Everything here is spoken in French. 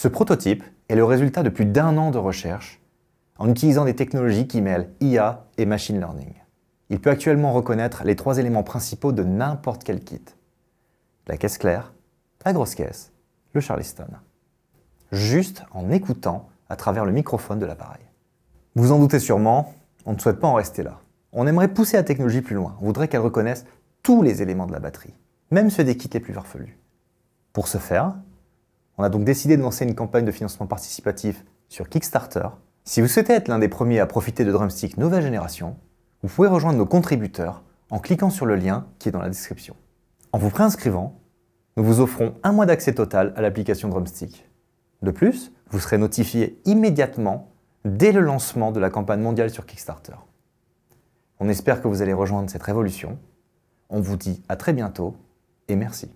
Ce prototype est le résultat de plus d'un an de recherche en utilisant des technologies qui mêlent IA et machine learning. Il peut actuellement reconnaître les trois éléments principaux de n'importe quel kit. La caisse claire, la grosse caisse, le Charleston. Juste en écoutant à travers le microphone de l'appareil. Vous en doutez sûrement, on ne souhaite pas en rester là. On aimerait pousser la technologie plus loin. On voudrait qu'elle reconnaisse tous les éléments de la batterie, même ceux des kits les plus farfelus. Pour ce faire, on a donc décidé de lancer une campagne de financement participatif sur Kickstarter. Si vous souhaitez être l'un des premiers à profiter de Drumstick nouvelle génération, vous pouvez rejoindre nos contributeurs en cliquant sur le lien qui est dans la description. En vous préinscrivant, nous vous offrons un mois d'accès total à l'application Drumstick. De plus, vous serez notifié immédiatement dès le lancement de la campagne mondiale sur Kickstarter. On espère que vous allez rejoindre cette révolution. On vous dit à très bientôt et merci.